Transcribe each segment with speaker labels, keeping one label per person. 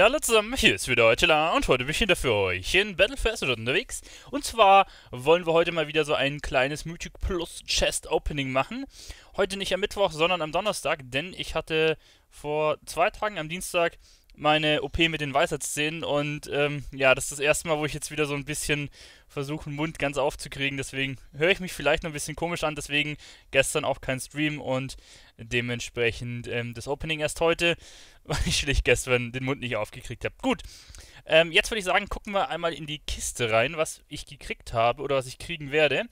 Speaker 1: Hallo zusammen, hier ist wieder Eutela und heute bin ich wieder für euch in Battlefest oder unterwegs. Und zwar wollen wir heute mal wieder so ein kleines Mythic Plus Chest Opening machen. Heute nicht am Mittwoch, sondern am Donnerstag, denn ich hatte vor zwei Tagen am Dienstag meine OP mit den Weisheitsszenen und ähm, ja, das ist das erste Mal, wo ich jetzt wieder so ein bisschen versuchen, Mund ganz aufzukriegen. Deswegen höre ich mich vielleicht noch ein bisschen komisch an. Deswegen gestern auch kein Stream und dementsprechend ähm, das Opening erst heute, weil ich schlicht gestern den Mund nicht aufgekriegt habe. Gut, ähm, jetzt würde ich sagen, gucken wir einmal in die Kiste rein, was ich gekriegt habe oder was ich kriegen werde.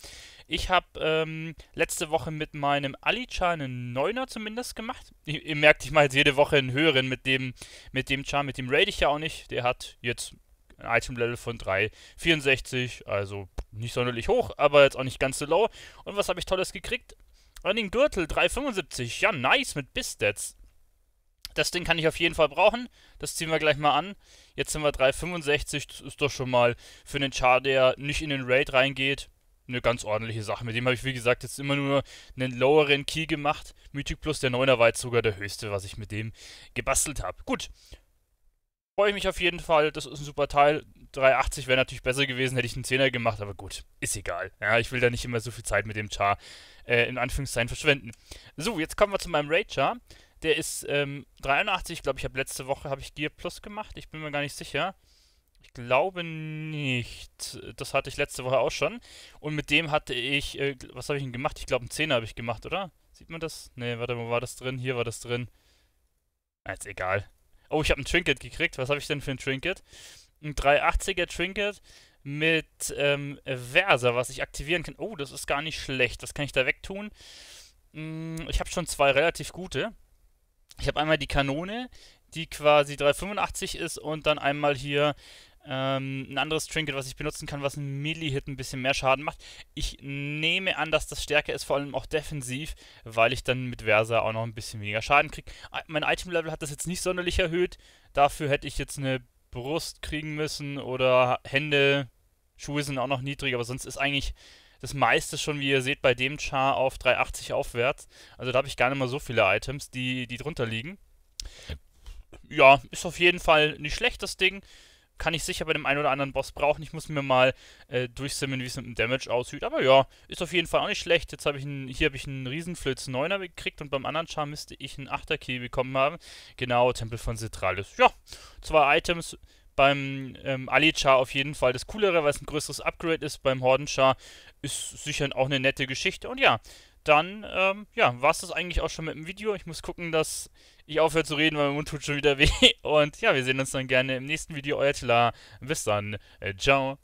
Speaker 1: Ich habe ähm, letzte Woche mit meinem Ali-Char einen Neuner zumindest gemacht. Ihr, merkt, ich mache jetzt jede Woche einen höheren mit dem, mit dem Char, mit dem raid ich ja auch nicht. Der hat jetzt ein Item-Level von 3,64, also nicht sonderlich hoch, aber jetzt auch nicht ganz so low. Und was habe ich Tolles gekriegt? Running Gürtel, 3,75, ja nice mit Bistats. Das Ding kann ich auf jeden Fall brauchen, das ziehen wir gleich mal an. Jetzt sind wir 3,65, das ist doch schon mal für einen Char, der nicht in den Raid reingeht, eine ganz ordentliche Sache. Mit dem habe ich, wie gesagt, jetzt immer nur einen loweren Key gemacht. Mythic Plus, der 9er war jetzt sogar der höchste, was ich mit dem gebastelt habe. Gut, Freue ich mich auf jeden Fall. Das ist ein super Teil. 380 wäre natürlich besser gewesen, hätte ich einen 10er gemacht, aber gut, ist egal. Ja, ich will da nicht immer so viel Zeit mit dem Char äh, in Anführungszeichen verschwenden. So, jetzt kommen wir zu meinem Raid Char. Der ist ähm, 83, glaube ich, habe letzte Woche habe ich Gear Plus gemacht. Ich bin mir gar nicht sicher. Ich glaube nicht. Das hatte ich letzte Woche auch schon. Und mit dem hatte ich, äh, was habe ich denn gemacht? Ich glaube, einen 10er habe ich gemacht, oder? Sieht man das? Ne, warte, wo war das drin? Hier war das drin. Jetzt ah, egal. Oh, ich habe ein Trinket gekriegt. Was habe ich denn für ein Trinket? Ein 380er Trinket mit ähm, Versa, was ich aktivieren kann. Oh, das ist gar nicht schlecht. Das kann ich da wegtun. Hm, ich habe schon zwei relativ gute. Ich habe einmal die Kanone, die quasi 385 ist und dann einmal hier ähm, ein anderes Trinket, was ich benutzen kann, was einen Melee-Hit ein bisschen mehr Schaden macht. Ich nehme an, dass das stärker ist, vor allem auch defensiv, weil ich dann mit Versa auch noch ein bisschen weniger Schaden kriege. Mein Item-Level hat das jetzt nicht sonderlich erhöht. Dafür hätte ich jetzt eine Brust kriegen müssen oder Hände. Schuhe sind auch noch niedrig, aber sonst ist eigentlich das meiste schon, wie ihr seht, bei dem Char auf 380 aufwärts. Also da habe ich gar nicht mal so viele Items, die, die drunter liegen. Ja, ist auf jeden Fall nicht schlecht, das Ding kann ich sicher bei dem einen oder anderen Boss brauchen. Ich muss mir mal äh, durchsimmen, wie es mit dem Damage aussieht. Aber ja, ist auf jeden Fall auch nicht schlecht. Jetzt habe ich einen, hier habe ich einen Riesenflitz 9er gekriegt und beim anderen Charm müsste ich einen 8er Key bekommen haben. Genau, Tempel von Citralis. Ja, zwei Items beim ähm, Ali-Char auf jeden Fall das coolere, weil es ein größeres Upgrade ist. Beim Horden-Char ist sicher auch eine nette Geschichte. Und ja, dann ähm, ja, war es das eigentlich auch schon mit dem Video. Ich muss gucken, dass ich aufhöre zu reden, weil mein Mund tut schon wieder weh. Und ja, wir sehen uns dann gerne im nächsten Video. Euer Tila. Bis dann. Äh, ciao.